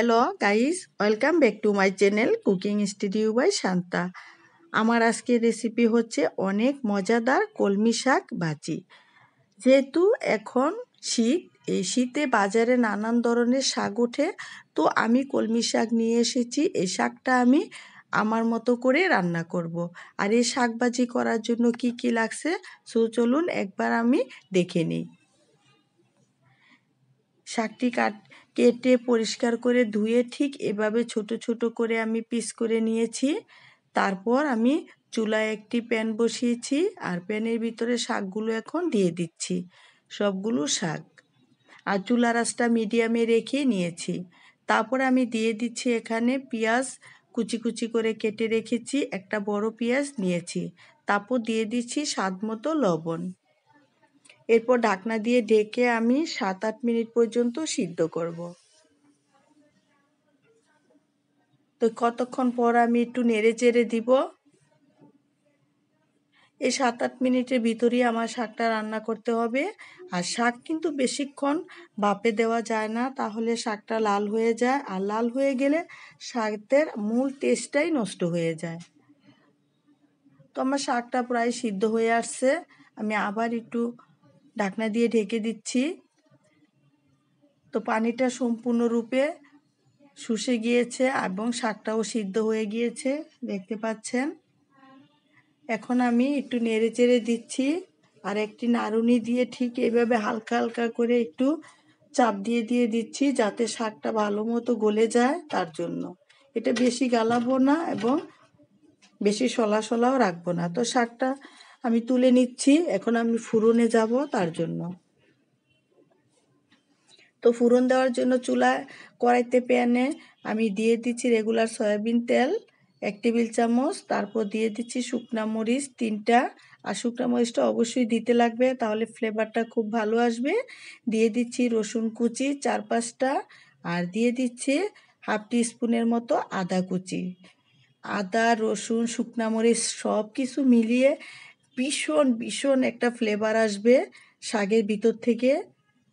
Hello guys welcome back to my channel cooking studio by Shanta আমার আজকের recipe হচ্ছে অনেক মজাদার কলমি শাক ভাজি যেহেতু এখন শীত এই শীতে বাজারে নানান ধরনের শাক ওঠে তো আমি কলমি শাক নিয়ে এসেছি এই শাকটা আমি আমার মতো করে রান্না করব। আর এই শাকভাজি করার জন্য কি কি লাগছে সো চলুন একবার আমি দেখে নিই শাকটি কাট কেটে পরিষ্কার করে ধুয়ে ঠিক এভাবে ছোট ছোট করে আমি পিস করে নিয়েছি তারপর আমি চুলায় একটি প্যান বসিয়েছি আর প্যানের ভিতরে শাকগুলো এখন দিয়ে দিচ্ছি সবগুলো শাক আর চুলা রাসটা মিডিয়ামে রেখে নিয়েছি তারপর আমি দিয়ে দিচ্ছি এখানে পেঁয়াজ কুচি কুচি করে কেটে রেখেছি একটা বড় পেঁয়াজ নিয়েছি তারপর দিয়ে দিচ্ছি স্বাদ মতো লবণ এরপর ঢাকনা দিয়ে ঢেকে আমি সাত আট মিনিট পর্যন্ত সিদ্ধ করব তো কতক্ষণ পর আমি একটু নেড়ে চেড়ে দিব এই সাত আট মিনিটের ভিতরেই আমার শাকটা রান্না করতে হবে আর শাক কিন্তু বেশিক্ষণ বাপে দেওয়া যায় না তাহলে শাকটা লাল হয়ে যায় আর লাল হয়ে গেলে শাকের মূল টেস্টটাই নষ্ট হয়ে যায় তো আমার শাকটা প্রায় সিদ্ধ হয়ে আসছে আমি আবার একটু ঢাকনা দিয়ে ঢেকে দিচ্ছি তো পানিটা সম্পূর্ণরূপে শুষে গিয়েছে এবং শাকটাও সিদ্ধ হয়ে গিয়েছে দেখতে পাচ্ছেন এখন আমি একটু নেড়ে চেড়ে দিচ্ছি আর একটি নাড়ুনি দিয়ে ঠিক এইভাবে হালকা হালকা করে একটু চাপ দিয়ে দিয়ে দিচ্ছি যাতে শাকটা ভালো মতো গলে যায় তার জন্য এটা বেশি গালাবো না এবং বেশি সলা সলাও রাখবো না তো শাকটা আমি তুলে নিচ্ছি এখন আমি ফুরনে যাব তার জন্য তো ফুরন দেওয়ার জন্য চুলা কড়াইতে প্যানে আমি দিয়ে দিচ্ছি রেগুলার সয়াবিন তেল এক টেবিল চামচ তারপর দিয়ে দিচ্ছি শুকনা মরিচ তিনটা আর শুকনা মরিচটা অবশ্যই দিতে লাগবে তাহলে ফ্লেভারটা খুব ভালো আসবে দিয়ে দিচ্ছি রসুন কুচি চার পাঁচটা আর দিয়ে দিচ্ছি হাফ টি স্পুনের মতো আদা কুচি আদা রসুন শুকনা মরিচ সব কিছু মিলিয়ে ভীষণ ভীষণ একটা ফ্লেভার আসবে শাকের ভিতর থেকে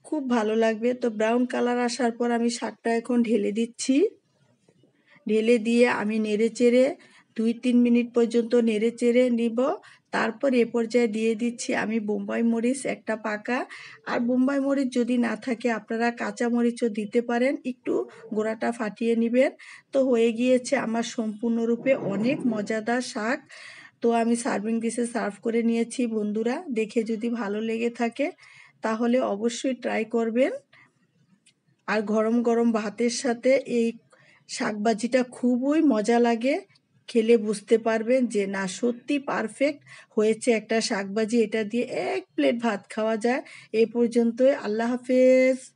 খুব ভালো লাগবে তো ব্রাউন কালার আসার পর আমি শাকটা এখন ঢেলে দিচ্ছি ঢেলে দিয়ে আমি নেড়ে চেড়ে দুই তিন মিনিট পর্যন্ত নেড়ে চেড়ে নিব তারপর এ পর্যায়ে দিয়ে দিচ্ছি আমি বোম্বাই মরিচ একটা পাকা আর বোম্বাই মরিচ যদি না থাকে আপনারা কাঁচা মরিচও দিতে পারেন একটু গোড়াটা ফাটিয়ে নেবেন তো হয়ে গিয়েছে আমার সম্পূর্ণরূপে অনেক মজাদার শাক তো আমি সার্ভিং ডিসে সার্ভ করে নিয়েছি বন্ধুরা দেখে যদি ভালো লেগে থাকে তাহলে অবশ্যই ট্রাই করবেন আর গরম গরম ভাতের সাথে এই শাকবাজিটা খুবই মজা লাগে খেলে বুঝতে পারবেন যে না সত্যি পারফেক্ট হয়েছে একটা শাকবাজি এটা দিয়ে এক প্লেট ভাত খাওয়া যায় এ পর্যন্তই আল্লাহ হাফেজ